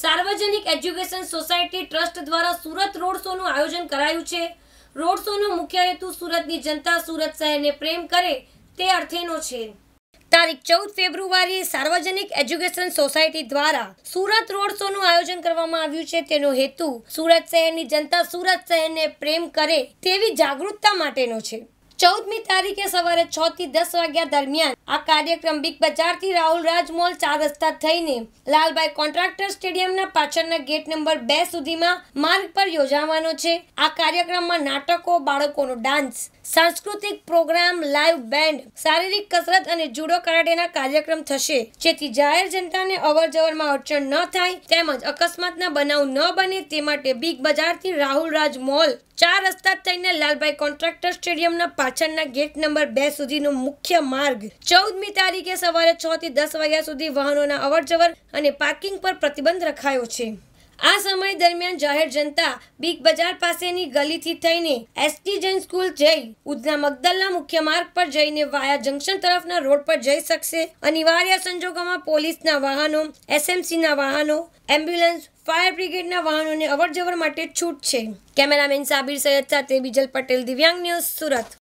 સાર્વજનિક education society trust દ્વારા Surat road શોનું આયોજન કરાયું છે રોડ શોનો મુખ્ય હેતુ સુરતની જનતા સુરત શહેરને પ્રેમ કરે તે અર્થેનો છે તારીખ ચૌદ ફેબ્રુઆરી સાર્વજનિક એજ્યુકેશન સોસાયટી દ્વારા સુરત રોડ શોનું આયોજન કરવામાં આવ્યું છે તેનો હેતુ સુરત શહેરની જનતા સુરત શહેરને પ્રેમ કરે તેવી જાગૃતતા માટેનો છે ચૌદમી તારીખે સવારે છ થી દસ વાગ્યા દરમિયાન આ કાર્યક્રમ બિગ બજારથી રાહુલ રાજ મોલ ચાર રસ્તા થઈને લાલભાઈ કોન્ટ્રાક્ટર સ્ટેડિયમના પાછળના ગેટ નંબર બે સુધીમાં માર્ગ પર યોજાવાનો છે આ કાર્યક્રમમાં નાટકો બાળકોનો ડાન્સ સાંસ્કૃતિક પ્રોગ્રામ લાઈવ બેન્ડ શારીરિક કસરત અને જુડો કરાટેના કાર્યક્રમ થશે જેથી જાહેર જનતાને અવર જવરમાં અડચણ ન થાય તેમજ અકસ્માતના બનાવ ન બને તે માટે બિગ બજારથી રાહુલ રાજ મોલ ચાર રસ્તા થઈને લાલભાઈ કોન્ટ્રાક્ટર સ્ટેડિયમના પાછળના ગેટ નંબર બે સુધીનો મુખ્ય માર્ગ ચૌદમી તારીખે સવારે છ થી દસ વાગ્યા સુધી વાહનોના અવરજવર અને પાર્કિંગ પર પ્રતિબંધ રખાયો છે આ સમય દરમિયાન જાહેર જનતા બિગ બજાર પાસેની ગલીથી થઈને એસટી જૈન સ્કૂલ જઈ ઉધના મગદલના મુખ્ય માર્ગ પર જઈને વાયા જંકશન તરફના રોડ પર જઈ શકશે અનિવાર્ય સંજોગોમાં પોલીસના વાહનો એસએમસીના વાહનો એમ્બ્યુલન્સ ફાયર બ્રિગેડના વાહનોને અવરજવર માટે છૂટ છે કેમેરામેન સાબિર સૈયદ સાથે બીજલ પટેલ દિવ્યાંગ ન્યૂઝ સુરત